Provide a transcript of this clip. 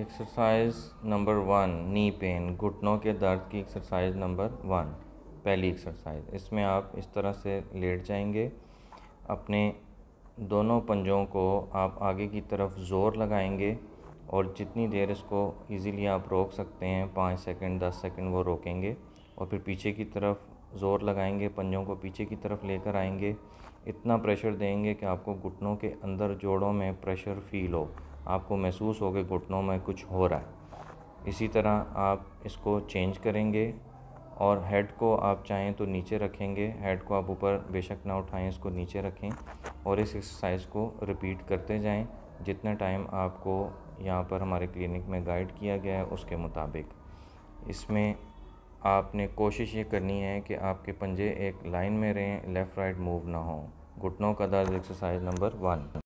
exercise number one knee pain घुटनों के दर्द की एक्सरसाइज नंबर वन पहली एक्सरसाइज इसमें आप इस तरह से लेट जाएंगे अपने दोनों पंजों को आप आगे की तरफ ज़ोर लगाएंगे और जितनी देर इसको इजीली आप रोक सकते हैं पाँच सेकंड दस सेकंड वो रोकेंगे और फिर पीछे की तरफ ज़ोर लगाएंगे पंजों को पीछे की तरफ लेकर आएंगे इतना प्रेशर देंगे कि आपको घुटनों के अंदर जोड़ों में प्रेशर फील हो आपको महसूस हो कि घुटनों में कुछ हो रहा है इसी तरह आप इसको चेंज करेंगे और हेड को आप चाहें तो नीचे रखेंगे हेड को आप ऊपर बेशक ना उठाएं इसको नीचे रखें और इस एक्सरसाइज को रिपीट करते जाएं जितना टाइम आपको यहाँ पर हमारे क्लिनिक में गाइड किया गया है उसके मुताबिक इसमें आपने कोशिश ये करनी है कि आपके पंजे एक लाइन में रहें लेफ़्ट राइट मूव ना हो घुटनों का दर्द एक्सरसाइज नंबर वन